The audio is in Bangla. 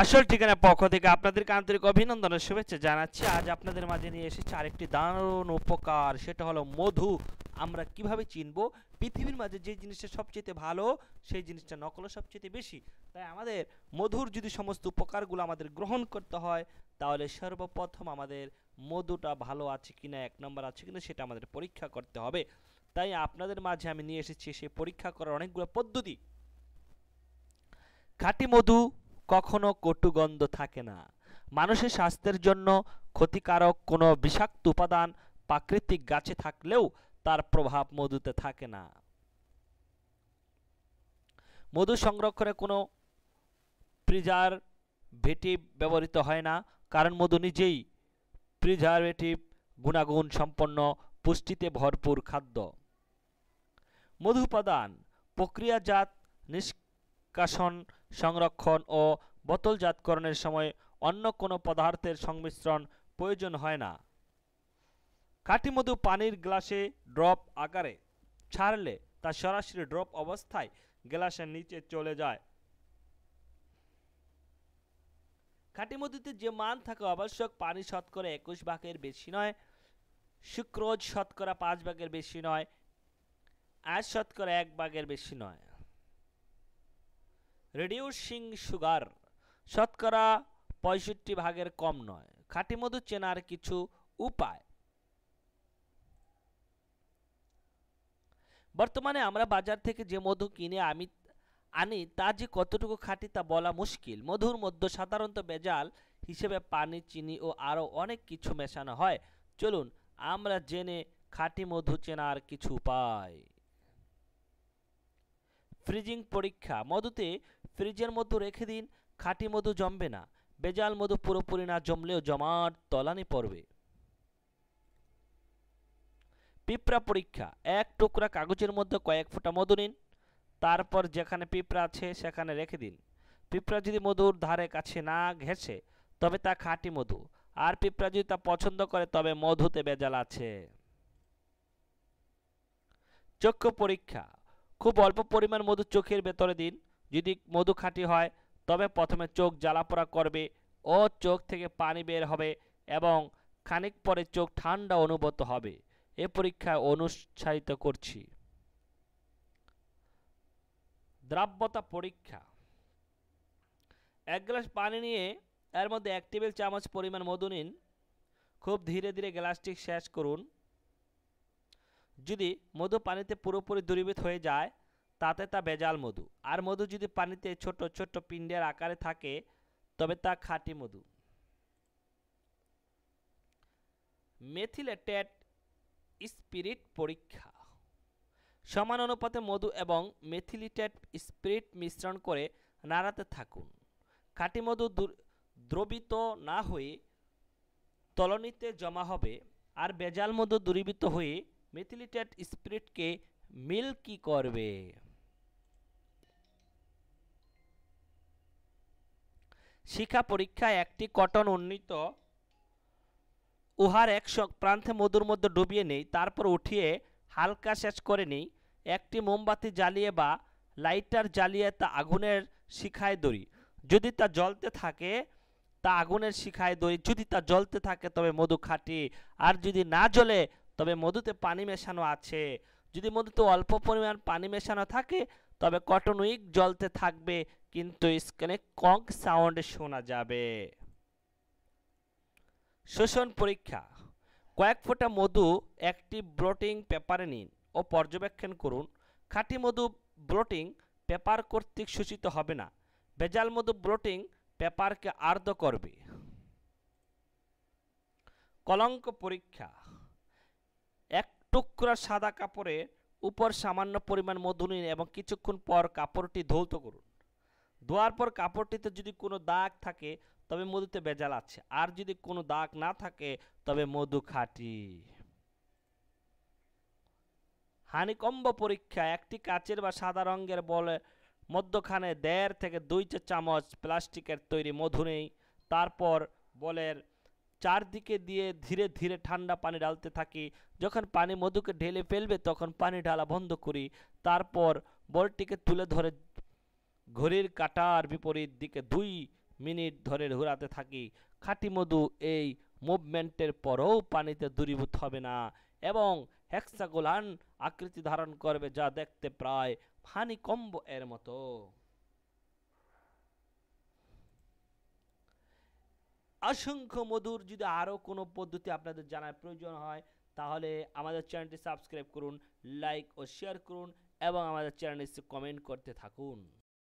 আসল ঠিকানা পক্ষ থেকে আপনাদেরকে আন্তরিক অভিনন্দন ও শুভেচ্ছা জানাচ্ছি আজ আপনাদের মাঝে নিয়ে এসেছি আরেকটি দারুণ উপকার সেটা হলো মধু আমরা কিভাবে চিনব পৃথিবীর মাঝে যে জিনিসটা সবচেয়ে ভালো সেই জিনিসটা নকলও সবচেয়ে বেশি তাই আমাদের মধুর যদি সমস্ত উপকারগুলো আমাদের গ্রহণ করতে হয় তাহলে সর্বপ্রথম আমাদের মধুটা ভালো আছে কিনা এক নম্বর আছে কিনা সেটা আমাদের পরীক্ষা করতে হবে তাই আপনাদের মাঝে আমি নিয়ে এসেছি সেই পরীক্ষা করার অনেকগুলো পদ্ধতি খাঁটি মধু কখনো কটুগন্ধ থাকে না মানুষের স্বাস্থ্যের জন্য ক্ষতিকারক কোনো বিষাক্ত উপাদান প্রাকৃতিক গাছে থাকলেও তার প্রভাব মধুতে থাকে না মধু সংরক্ষণে কোনো প্রিজারভেটিভ ব্যবহৃত হয় না কারণ মধু নিজেই প্রিজারভেটিভ গুণাগুণ সম্পন্ন পুষ্টিতে ভরপুর খাদ্য মধু উপাদান প্রক্রিয়াজাত নিষ্ক নিষ্কাশন সংরক্ষণ ও বোতলজাতকরণের সময় অন্য কোনো পদার্থের সংমিশ্রণ প্রয়োজন হয় না কাটিমধু পানির গ্লাসে ড্রপ আকারে ছাড়লে তা সরাসরি ড্রপ অবস্থায় গ্লাসের নিচে চলে যায় খাটিমধুতে যে মান থাকা আবশ্যক পানি শতকরা একুশ ভাগের বেশি নয় সুক্রোজ শতকরা পাঁচ ভাগের বেশি নয় আয় শতকরা এক ভাগের বেশি নয় রিডিউসিং সুগার শতকরা পঁয়ষট্টি ভাগের কম নয় খাঁটি মধু চেনার কিছু উপায় বর্তমানে আমরা বাজার থেকে যে মধু কিনে আমি আনি তা যে কতটুকু খাঁটি তা বলা মুশকিল মধুর মধ্যে সাধারণত বেজাল হিসেবে পানি চিনি ও আরও অনেক কিছু মেশানো হয় চলুন আমরা জেনে খাঁটি মধু চেনার কিছু উপায় ফ্রিজিং পরীক্ষা মধুতে ফ্রিজের মধ্যে রেখে দিন খাঁটি মধু জমবে না বেজাল মধু পুরোপুরি না জমলেও জমার তলানি পড়বে পিঁপড়া পরীক্ষা এক টুকরা কাগজের মধ্যে কয়েক ফোঁটা মধু নিন তারপর যেখানে পিঁপড়া আছে সেখানে রেখে দিন পিঁপড়া যদি মধুর ধারে কাছে না ঘেঁষে তবে তা খাঁটি মধু আর পিঁপড়া যদি তা পছন্দ করে তবে মধুতে বেজাল আছে চক্ষু পরীক্ষা খুব অল্প পরিমাণ মধু চোখের ভেতরে দিন যদি মধু খাঁটি হয় তবে প্রথমে চোখ জ্বালাপোড়া করবে ও চোখ থেকে পানি বের হবে এবং খানিক পরে চোখ ঠান্ডা অনুভূত হবে এ পরীক্ষায় অনুসারিত করছি দ্রাব্যতা পরীক্ষা এক গ্লাস পানি নিয়ে এর মধ্যে এক টেবিল চামচ পরিমাণ মধু নিন খুব ধীরে ধীরে গ্লাসটি শেষ করুন যদি মধু পানিতে পুরোপুরি দূরীভূত হয়ে যায় তাতে তা বেজাল মধু আর মধু যদি পানিতে ছোট ছোট পিণ্ডের আকারে থাকে তবে তা খাঁটি মধু মেথিলেটেড স্পিরিট পরীক্ষা সমান অনুপাতে মধু এবং মেথিলিটেড স্পিরিট মিশ্রণ করে নাড়াতে থাকুন খাঁটি মধু দ্রবিত না হয়ে তলনিতে জমা হবে আর বেজাল মধু দ্রবীভূত হয়ে মেথিলিটেড স্পিরিটকে মিল্কি করবে শিক্ষা পরীক্ষায় একটি কটন উন্নীত উহার এক প্রান্তে মধুর মধ্যে ডুবিয়ে নেই তারপর উঠিয়ে হালকা শেষ করে নেই একটি মোমবাতি জ্বালিয়ে বা লাইটার জ্বালিয়ে তা আগুনের শিখায় দড়ি যদি তা জ্বলতে থাকে তা আগুনের শিখায় দড়ি যদি তা জ্বলতে থাকে তবে মধু খাঁটি আর যদি না জ্বলে তবে মধুতে পানি মেশানো আছে যদি মধ্যে অল্প পরিমাণ পানি মেশানো থাকে তবে কটন উইক জ্বলতে থাকবে কিন্তু স্ক্রিনে কং সাউন্ড শোনা যাবে শোষণ পরীক্ষা কয়েক ফোঁটা মধু একটি ব্রোটিং পেপারে নিন ও পর্যবেক্ষণ করুন খাঁটি মধু ব্রোটিং পেপার কর্তৃক সূচিত হবে না ভেজাল মধু ব্রোটিং পেপারকে আর্দ্র করবে কলঙ্ক পরীক্ষা টুকরা সাদা কাপড়ে উপর সামান্য পরিমাণ মধু নিন এবং কিছুক্ষণ পর কাপড়টি ধৌত করুন ধোয়ার পর কাপড়টিতে যদি কোনো দাগ থাকে তবে মধুতে ভেজাল আছে আর যদি কোনো দাগ না থাকে তবে মধু খাঁটি হানিকম্ব পরীক্ষা একটি কাচের বা সাদা রঙের বলে মধ্যখানে দেড় থেকে দুই চামচ প্লাস্টিকের তৈরি মধু নেই তারপর বলের চারদিকে দিয়ে ধীরে ধীরে ঠান্ডা পানি ঢালতে থাকি যখন পানি মধুকে ঢেলে ফেলবে তখন পানি ঢালা বন্ধ করি তারপর বলটিকে তুলে ধরে ঘড়ির কাটার বিপরীত দিকে দুই মিনিট ধরে ঘোরাতে থাকি খাঁটি মধু এই মুভমেন্টের পরও পানিতে দূরীভূত হবে না এবং হ্যাক্সাগোলান আকৃতি ধারণ করবে যা দেখতে প্রায় হানিকম্ব এর মতো অসংখ্য মধুর যদি আরও কোনো পদ্ধতি আপনাদের জানার প্রয়োজন হয় তাহলে আমাদের চ্যানেলটি সাবস্ক্রাইব করুন লাইক ও শেয়ার করুন এবং আমাদের চ্যানেলটি কমেন্ট করতে থাকুন